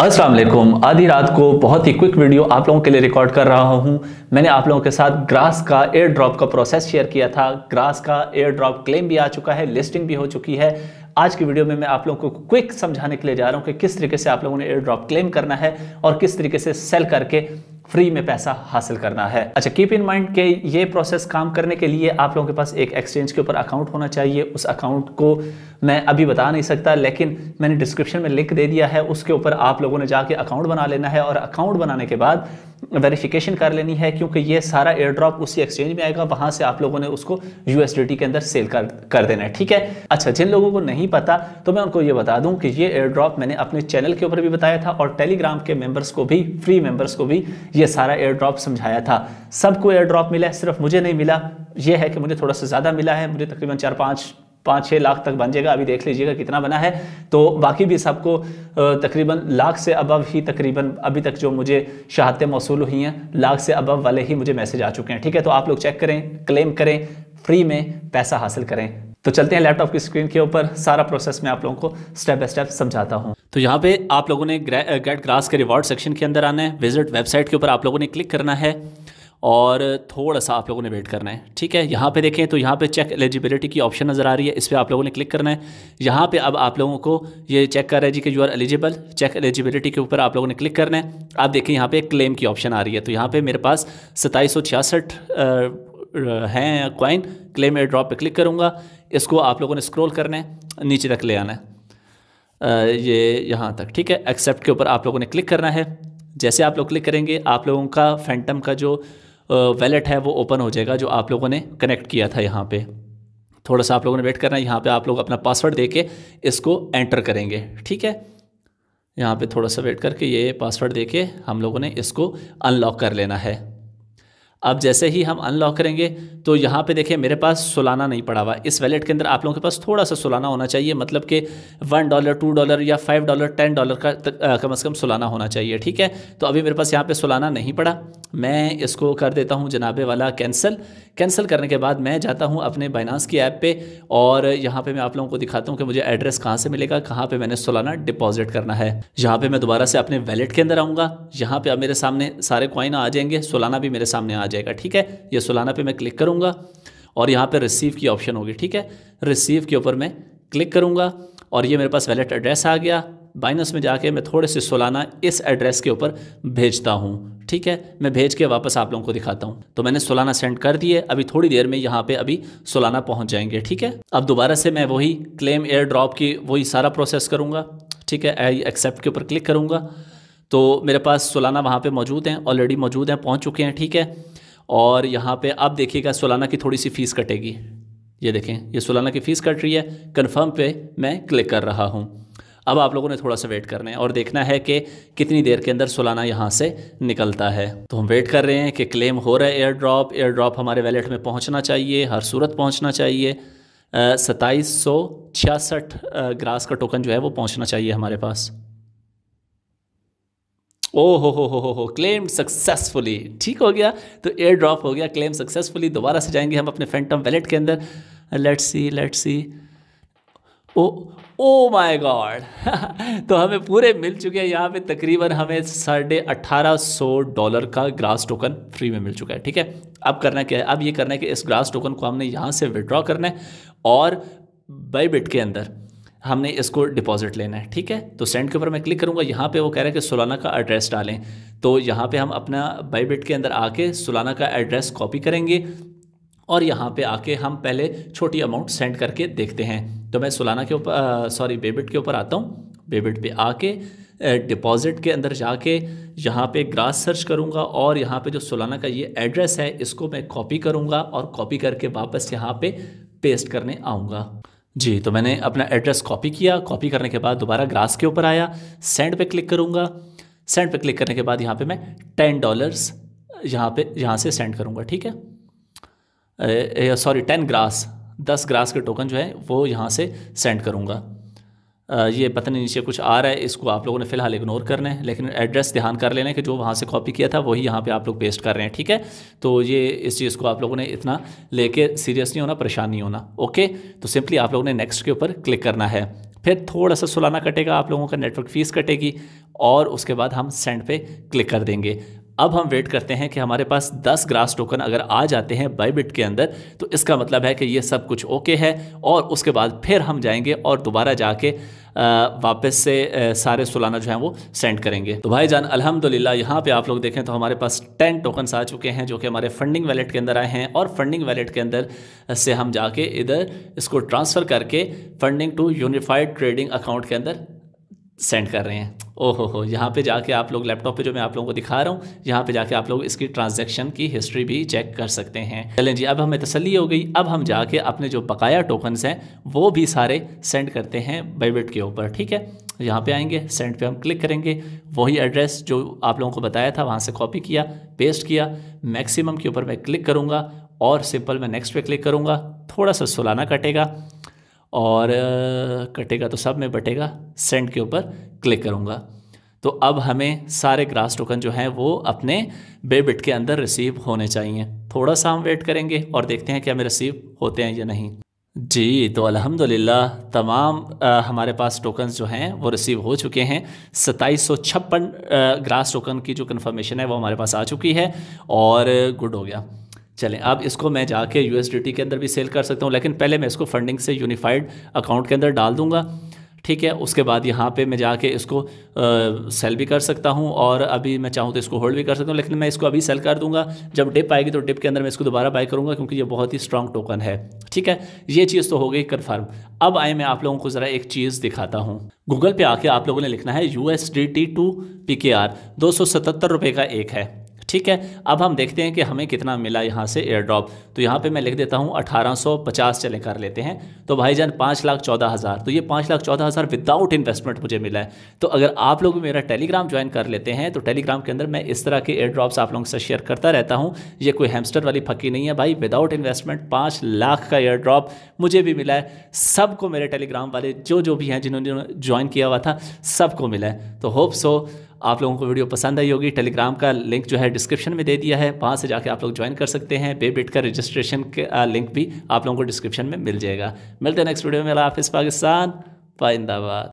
वालेकुम आधी रात को बहुत ही क्विक वीडियो आप लोगों के लिए रिकॉर्ड कर रहा हूं मैंने आप लोगों के साथ ग्रास का एयर ड्रॉप का प्रोसेस शेयर किया था ग्रास का एयर ड्रॉप क्लेम भी आ चुका है लिस्टिंग भी हो चुकी है आज की वीडियो में मैं आप लोगों को क्विक समझाने के लिए जा रहा हूं कि किस तरीके से आप लोगों ने एयर ड्रॉप क्लेम करना है और किस तरीके से सेल करके फ्री में पैसा हासिल करना है अच्छा कीप इन माइंड के ये प्रोसेस काम करने के लिए आप लोगों के पास एक एक्सचेंज के ऊपर अकाउंट होना चाहिए उस अकाउंट को मैं अभी बता नहीं सकता लेकिन मैंने डिस्क्रिप्शन में लिंक दे दिया है उसके ऊपर आप लोगों ने जाके अकाउंट बना लेना है और अकाउंट बनाने के बाद वेरिफिकेशन कर लेनी है क्योंकि ये सारा एयर ड्रॉप उसी एक्सचेंज में आएगा वहां से आप लोगों ने उसको यूएसडीटी के अंदर सेल कर कर देना है ठीक है अच्छा जिन लोगों को नहीं पता तो मैं उनको ये बता दूं कि ये एयर ड्रॉप मैंने अपने चैनल के ऊपर भी बताया था और टेलीग्राम के मेंबर्स को भी फ्री मेंबर्स को भी ये सारा एयर ड्रॉप समझाया था सबको एयर ड्रॉप मिला सिर्फ मुझे नहीं मिला ये है कि मुझे थोड़ा सा ज़्यादा मिला है मुझे तकरीबन चार पाँच पाँच छः लाख तक बन जाएगा अभी देख लीजिएगा कितना बना है तो बाकी भी सबको तकरीबन लाख से अबव ही तकरीबन अभी तक जो मुझे शहादतें मौसू हुई हैं लाख से अबव वाले ही मुझे मैसेज आ चुके हैं ठीक है तो आप लोग चेक करें क्लेम करें फ्री में पैसा हासिल करें तो चलते हैं लैपटॉप की स्क्रीन के ऊपर सारा प्रोसेस मैं आप लोगों को स्टेप बाय स्टेप समझाता हूँ तो यहाँ पे आप लोगों ने गेट ग्रास के रिवॉर्ड सेक्शन के अंदर आना है विजिट वेबसाइट के ऊपर आप लोगों ने क्लिक करना है और थोड़ा सा आप लोगों ने वेट करना है ठीक है यहाँ पे देखें तो यहाँ पे चेक एलिजिबिलिटी की ऑप्शन नज़र आ रही है इस पर आप लोगों ने क्लिक करना है यहाँ पे अब आप लोगों को ये चेक कर रहा है जी कि you are eligible check eligibility के ऊपर आप लोगों ने क्लिक करना है आप देखें यहाँ पे क्लेम की ऑप्शन आ रही है तो यहाँ पर मेरे पास सताईस सौ छियासठ हैं कॉइन क्लेम एयर ड्रॉप पर क्लिक करूँगा इसको आप लोगों ने स्क्रोल करना है नीचे तक ले आना है ये यहाँ तक ठीक है एक्सेप्ट के ऊपर आप लोगों ने क्लिक करना है जैसे आप लोग क्लिक करेंगे आप लोगों का फैंटम का जो वैलेट है वो ओपन हो जाएगा जो आप लोगों ने कनेक्ट किया था यहाँ पे थोड़ा सा आप लोगों ने वेट करना है यहाँ पे आप लोग अपना पासवर्ड दे के इसको एंटर करेंगे ठीक है यहाँ पे थोड़ा सा वेट करके ये पासवर्ड दे के हम लोगों ने इसको अनलॉक कर लेना है अब जैसे ही हम अनलॉक करेंगे तो यहाँ पे देखिए मेरे पास सोलाना नहीं पड़ा हुआ इस वैलेट के अंदर आप लोगों के पास थोड़ा सा सोलाना होना चाहिए मतलब कि वन डॉलर टू डॉलर या फाइव डॉलर टेन डॉलर का तक, आ, कम से कम सोलाना होना चाहिए ठीक है तो अभी मेरे पास यहाँ पे सोलाना नहीं पड़ा मैं इसको कर देता हूँ जनाबे वाला कैंसिल कैंसिल करने के बाद मैं जाता हूँ अपने बाइनास की ऐप पर और यहाँ पर मैं आप लोगों को दिखाता हूँ कि मुझे एड्रेस कहाँ से मिलेगा कहाँ पर मैंने सोलाना डिपॉजिट करना है यहाँ पर मैं दोबारा से अपने वैलेट के अंदर आऊँगा यहाँ पर अब मेरे सामने सारे कॉइन आ जाएंगे सोलाना भी मेरे सामने आ आ जाएगा ठीक है ये सोलाना पे मैं क्लिक करूँगा और यहाँ पे रिसीव की ऑप्शन होगी ठीक है रिसीव के ऊपर मैं क्लिक करूँगा और ये मेरे पास वैलेट एड्रेस आ गया बाइनस में जाके मैं थोड़े से सोलाना इस एड्रेस के ऊपर भेजता हूँ ठीक है मैं भेज के वापस आप लोगों को दिखाता हूँ तो मैंने सोलाना सेंड कर दिए अभी थोड़ी देर में यहाँ पे अभी सोलाना पहुँच जाएंगे ठीक है अब दोबारा से मैं वही क्लेम एयर ड्रॉप की वही सारा प्रोसेस करूँगा ठीक है आई एक्सेप्ट के ऊपर क्लिक करूँगा तो मेरे पास सोलाना वहाँ पे मौजूद हैं ऑलरेडी मौजूद हैं पहुँच चुके हैं ठीक है और यहाँ पे अब देखिएगा सोलाना की थोड़ी सी फ़ीस कटेगी ये देखें ये सोलाना की फ़ीस कट रही है कन्फर्म पे मैं क्लिक कर रहा हूँ अब आप लोगों ने थोड़ा सा वेट करना है और देखना है कि कितनी देर के अंदर सोलाना यहाँ से निकलता है तो हम वेट कर रहे हैं कि क्लेम हो रहा है एयर ड्रॉप एयर ड्रॉप हमारे वैलेट में पहुँचना चाहिए हर सूरत पहुँचना चाहिए सत्ताईस सौ छियासठ ग्रास का टोकन जो है वो पहुँचना चाहिए हमारे पास ओ हो हो हो हो क्लेम सक्सेसफुली ठीक हो गया तो एयर ड्रॉप हो गया क्लेम सक्सेसफुली दोबारा से जाएंगे हम अपने फैंटम वैलेट के अंदर let see let see oh oh my god तो हमें पूरे मिल चुके हैं यहाँ पे तकरीबन हमें साढ़े अट्ठारह सौ डॉलर का ग्रास टोकन फ्री में मिल चुका है ठीक है अब करना क्या है अब ये करना है कि इस ग्रास टोकन को हमने यहाँ से विड्रॉ करना है और बाई बिट के अंदर हमने इसको डिपॉजिट लेना है ठीक है तो सेंड के ऊपर मैं क्लिक करूँगा यहाँ पे वो कह रहा है कि सोलाना का एड्रेस डालें तो यहाँ पे हम अपना बाईबिट के अंदर आके सोलाना का एड्रेस कॉपी करेंगे और यहाँ पे आके हम पहले छोटी अमाउंट सेंड करके देखते हैं तो मैं सोलाना के ऊपर सॉरी बेबिट के ऊपर आता हूँ बेबिट पे आके डिपॉजिट के अंदर जाके यहाँ पे ग्रास सर्च करूँगा और यहाँ पे जो सोलाना का ये एड्रेस है इसको मैं कॉपी करूँगा और कॉपी करके वापस यहाँ पे पेस्ट करने आऊँगा जी तो मैंने अपना एड्रेस कॉपी किया कॉपी करने के बाद दोबारा ग्रास के ऊपर आया सेंड पे क्लिक करूँगा सेंड पे क्लिक करने के बाद यहाँ पे मैं टेन डॉलर्स यहाँ पे यहाँ से सेंड करूँगा ठीक है सॉरी टेन ग्रास दस ग्रास के टोकन जो है वो यहाँ से सेंड करूँगा ये पता नहीं नीचे कुछ आ रहा है इसको आप लोगों ने फ़िलहाल इग्नोर करना है लेकिन एड्रेस ध्यान कर लेना है कि जो वहाँ से कॉपी किया था वही यहाँ पे आप लोग पेस्ट कर रहे हैं ठीक है तो ये इस चीज़ को आप लोगों ने इतना लेके सीरियस नहीं होना परेशान नहीं होना ओके तो सिंपली आप लोगों ने नेक्स्ट के ऊपर क्लिक करना है फिर थोड़ा सा सुलाना कटेगा आप लोगों का नेटवर्क फीस कटेगी और उसके बाद हम सेंड पे क्लिक कर देंगे अब हम वेट करते हैं कि हमारे पास 10 ग्रास टोकन अगर आ जाते हैं बाईबिट के अंदर तो इसका मतलब है कि ये सब कुछ ओके है और उसके बाद फिर हम जाएंगे और दोबारा जाके वापस से सारे सुलाना जो है वो सेंड करेंगे तो भाई जान अलहमदिल्ला यहाँ पे आप लोग देखें तो हमारे पास टेन टोकन्स आ चुके हैं जो कि हमारे फंडिंग वैलेट के अंदर आए हैं और फंडिंग वैलेट के अंदर से हम जाके इधर इसको ट्रांसफ़र करके funding to unified trading account के अंदर सेंड कर रहे हैं ओहो हो यहाँ पे जाके आप लोग लैपटॉप पे जो मैं आप लोगों को दिखा रहा हूँ यहाँ पे जाके आप लोग इसकी ट्रांजैक्शन की हिस्ट्री भी चेक कर सकते हैं चलें जी अब हमें तसली हो गई अब हम जाके अपने जो बकाया टोकन्स हैं वो भी सारे सेंड करते हैं बेबिट के ऊपर ठीक है यहाँ पे आएंगे सेंड पे हम क्लिक करेंगे वही एड्रेस जो आप लोगों को बताया था वहाँ से कॉपी किया पेस्ट किया मैक्सिमम के ऊपर मैं क्लिक करूँगा और सिंपल मैं नेक्स्ट पे क्लिक करूँगा थोड़ा सा सुलाना कटेगा और कटेगा तो सब में बटेगा सेंड के ऊपर क्लिक करूँगा तो अब हमें सारे ग्रास टोकन जो हैं वो अपने बेबिट के अंदर रिसीव होने चाहिए थोड़ा सा हम वेट करेंगे और देखते हैं कि हमें रिसीव होते हैं या नहीं जी तो अल्हम्दुलिल्लाह तमाम आ, हमारे पास टोकन्स जो हैं वो रिसीव हो चुके हैं सताईस सौ छप्पन ग्रास टोकन की जो कन्फर्मेशन है वो हमारे पास आ चुकी है और गुड हो गया चलें अब इसको मैं जाके यू के अंदर भी सेल कर सकता हूँ लेकिन पहले मैं इसको फंडिंग से यूनिफाइड अकाउंट के अंदर डाल दूँगा ठीक है उसके बाद यहाँ पे मैं जाके इसको आ, सेल भी कर सकता हूँ और अभी मैं चाहूँ तो इसको होल्ड भी कर सकता हूँ लेकिन मैं इसको अभी सेल कर दूंगा जब डिप आएगी तो डिप के अंदर मैं इसको दोबारा बाई करूँगा क्योंकि ये बहुत ही स्ट्रॉन्ग टोकन है ठीक है ये चीज़ तो हो गई कन्फर्म अब आए मैं आप लोगों को ज़रा एक चीज़ दिखाता हूँ गूगल पे आके आप लोगों ने लिखना है U S D T to P K R दो सौ सतहत्तर रुपये का एक है ठीक है अब हम देखते हैं कि हमें कितना मिला यहाँ से एयर ड्रॉप तो यहाँ पे मैं लिख देता हूँ 1850 चले कर लेते हैं तो भाईजान पाँच लाख चौदह हज़ार तो ये पाँच लाख चौदह हज़ार विदाउट इन्वेस्टमेंट मुझे मिला है तो अगर आप लोग मेरा टेलीग्राम ज्वाइन कर लेते हैं तो टेलीग्राम के अंदर मैं इस तरह के एयर ड्रॉप्स आप लोगों से शेयर करता रहता हूँ ये कोई हेमस्टर वाली फकी नहीं है भाई विदाउट इन्वेस्टमेंट पाँच लाख का एयर ड्रॉप मुझे भी मिला है सबको मेरे टेलीग्राम वाले जो जो भी हैं जिन्होंने ज्वाइन किया हुआ था सबको मिला है तो होप सो आप लोगों को वीडियो पसंद आई होगी टेलीग्राम का लिंक जो है डिस्क्रिप्शन में दे दिया है वहाँ से जाके आप लोग ज्वाइन कर सकते हैं पे बिट का रजिस्ट्रेशन का लिंक भी आप लोगों को डिस्क्रिप्शन में मिल जाएगा मिलते हैं नेक्स्ट वीडियो में मेरा हाफिज़ पाकिस्तान पाइंदाबाद